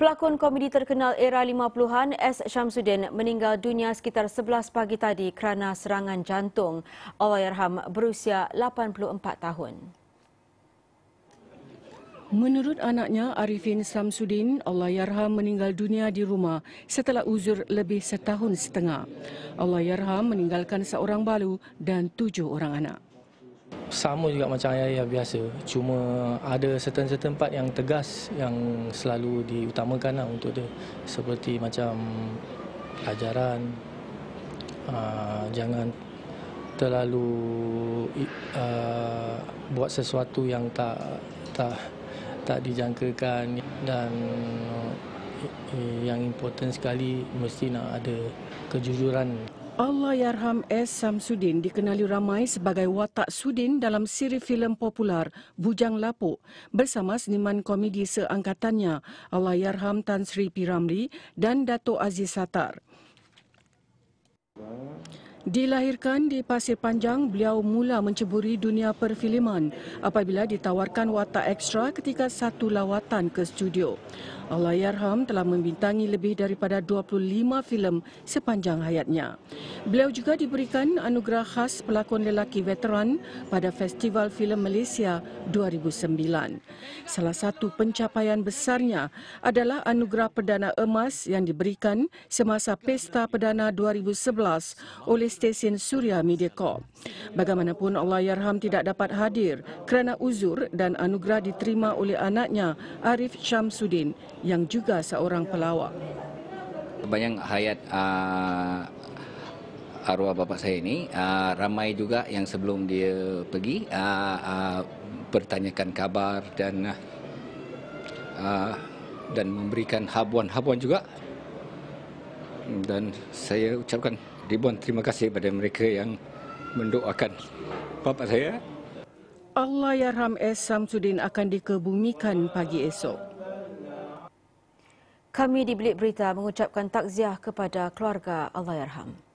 Pelakon komedi terkenal era 50-an S. Syamsuddin meninggal dunia sekitar 11 pagi tadi kerana serangan jantung. Allahyarham berusia 84 tahun. Menurut anaknya Arifin Samsudin, Allahyarham meninggal dunia di rumah setelah uzur lebih setahun setengah. Allahyarham meninggalkan seorang balu dan tujuh orang anak sama juga macam ayah-ayah biasa cuma ada certain-certain part yang tegas yang selalu diutamakan lah untuk dia seperti macam ajaran uh, ah, jangan terlalu uh, buat sesuatu yang tak tak tak dijangkakan dan yang important sekali mesti nak ada kejujuran Allah Yarham S. Samsudin dikenali ramai sebagai watak Sudin dalam siri filem popular Bujang Lapuk bersama seniman komedi seangkatannya Allah Yarham Tan Sri Piramli dan Dato' Aziz Satar. Dilahirkan di Pasir Panjang, beliau mula menceburi dunia perfilman apabila ditawarkan watak ekstra ketika satu lawatan ke studio. Allah Yarham telah membintangi lebih daripada 25 filem sepanjang hayatnya. Beliau juga diberikan anugerah khas pelakon lelaki veteran pada Festival Filem Malaysia 2009. Salah satu pencapaian besarnya adalah anugerah Perdana Emas yang diberikan semasa Pesta Perdana 2011 oleh stesen Surya Mediacorp. Bagaimanapun Allahyarham tidak dapat hadir kerana uzur dan anugerah diterima oleh anaknya Arif Syamsuddin yang juga seorang pelawak. Banyak hayat uh arwah bapa saya ini uh, ramai juga yang sebelum dia pergi uh, uh, bertanyakan kabar dan uh, dan memberikan habuan-habuan juga dan saya ucapkan ribuan terima kasih kepada mereka yang mendoakan bapa saya. Allah Yarham S. Samsudin akan dikebumikan pagi esok. Kami di Bilik Berita mengucapkan takziah kepada keluarga Allah Yarham.